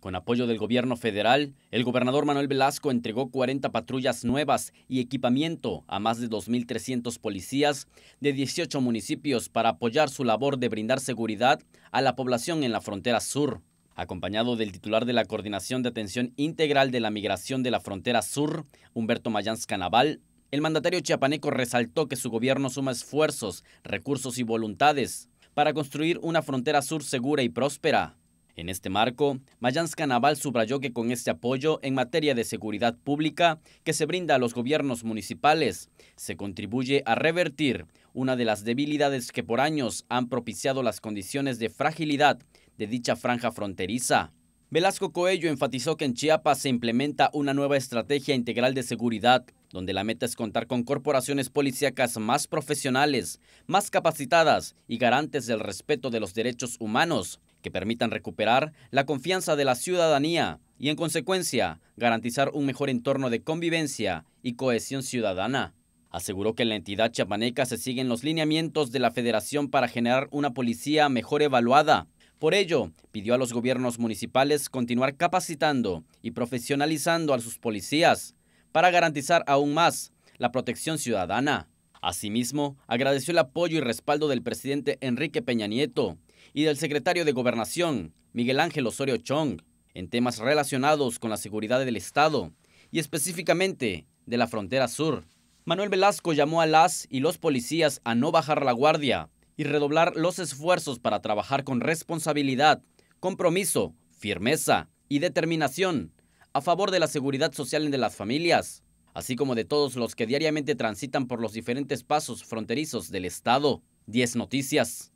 Con apoyo del gobierno federal, el gobernador Manuel Velasco entregó 40 patrullas nuevas y equipamiento a más de 2.300 policías de 18 municipios para apoyar su labor de brindar seguridad a la población en la frontera sur. Acompañado del titular de la Coordinación de Atención Integral de la Migración de la Frontera Sur, Humberto Mayans Canaval, el mandatario chiapaneco resaltó que su gobierno suma esfuerzos, recursos y voluntades para construir una frontera sur segura y próspera en este marco, Mayans Canaval subrayó que con este apoyo en materia de seguridad pública que se brinda a los gobiernos municipales, se contribuye a revertir una de las debilidades que por años han propiciado las condiciones de fragilidad de dicha franja fronteriza. Velasco Coello enfatizó que en Chiapas se implementa una nueva estrategia integral de seguridad, donde la meta es contar con corporaciones policíacas más profesionales, más capacitadas y garantes del respeto de los derechos humanos permitan recuperar la confianza de la ciudadanía y, en consecuencia, garantizar un mejor entorno de convivencia y cohesión ciudadana. Aseguró que en la entidad chapaneca se siguen los lineamientos de la Federación para generar una policía mejor evaluada. Por ello, pidió a los gobiernos municipales continuar capacitando y profesionalizando a sus policías para garantizar aún más la protección ciudadana. Asimismo, agradeció el apoyo y respaldo del presidente Enrique Peña Nieto y del secretario de Gobernación, Miguel Ángel Osorio Chong, en temas relacionados con la seguridad del Estado y específicamente de la frontera sur. Manuel Velasco llamó a las y los policías a no bajar la guardia y redoblar los esfuerzos para trabajar con responsabilidad, compromiso, firmeza y determinación a favor de la seguridad social de las familias, así como de todos los que diariamente transitan por los diferentes pasos fronterizos del Estado. 10 Noticias.